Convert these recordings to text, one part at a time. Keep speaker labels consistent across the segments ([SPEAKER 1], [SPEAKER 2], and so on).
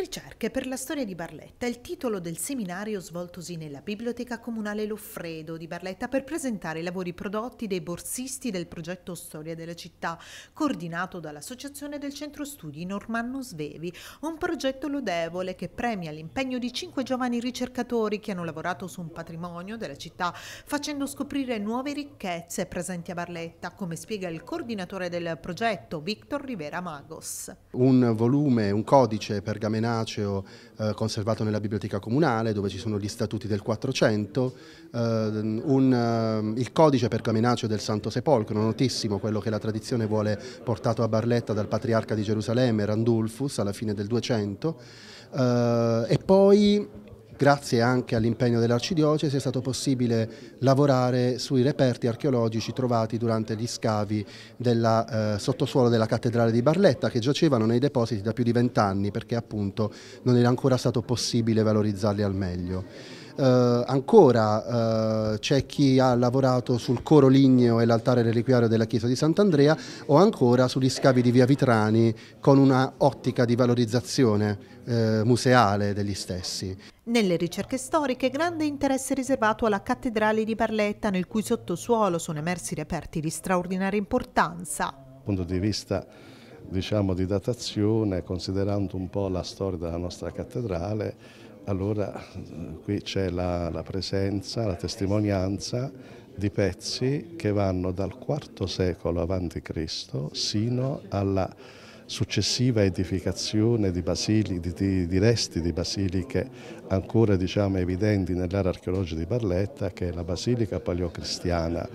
[SPEAKER 1] El ricerche per la storia di Barletta è il titolo del seminario svoltosi nella Biblioteca Comunale Loffredo di Barletta per presentare i lavori prodotti dei borsisti del progetto Storia della città, coordinato dall'Associazione del Centro Studi Normanno Svevi, un progetto lodevole che premia l'impegno di cinque giovani ricercatori che hanno lavorato su un patrimonio della città, facendo scoprire nuove ricchezze presenti a Barletta, come spiega il coordinatore del progetto Victor Rivera Magos.
[SPEAKER 2] Un volume, un codice pergamenato cartaceo eh, conservato nella biblioteca comunale dove ci sono gli statuti del 400, eh, un, ehm, il codice pergaminaceo del Santo Sepolcro, notissimo quello che la tradizione vuole portato a Barletta dal patriarca di Gerusalemme Randulfus alla fine del 200 eh, e poi grazie anche all'impegno dell'Arcidiocesi è stato possibile lavorare sui reperti archeologici trovati durante gli scavi del eh, sottosuolo della cattedrale di Barletta che giacevano nei depositi da più di vent'anni perché appunto non era ancora stato possibile valorizzarli al meglio. Eh, ancora eh, c'è chi ha lavorato sul coro ligneo e l'altare reliquiario della chiesa di Sant'Andrea o ancora sugli scavi di via Vitrani con una ottica di valorizzazione eh, museale degli stessi.
[SPEAKER 1] Nelle ricerche storiche grande interesse riservato alla cattedrale di Barletta nel cui sottosuolo sono emersi reperti di straordinaria importanza. Dal
[SPEAKER 3] punto di vista diciamo, di datazione, considerando un po' la storia della nostra cattedrale, allora qui c'è la, la presenza, la testimonianza di pezzi che vanno dal IV secolo avanti Cristo sino alla successiva edificazione di, basili, di, di, resti di basiliche ancora diciamo, evidenti nell'area archeologica di Barletta, che è la basilica paleocristiana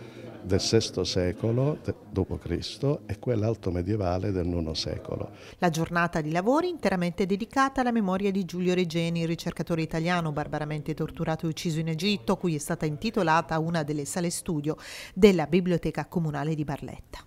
[SPEAKER 3] del VI secolo d.C. e quella alto medievale del IX secolo.
[SPEAKER 1] La giornata di lavori interamente dedicata alla memoria di Giulio Regeni, ricercatore italiano barbaramente torturato e ucciso in Egitto, cui è stata intitolata una delle sale studio della Biblioteca Comunale di Barletta.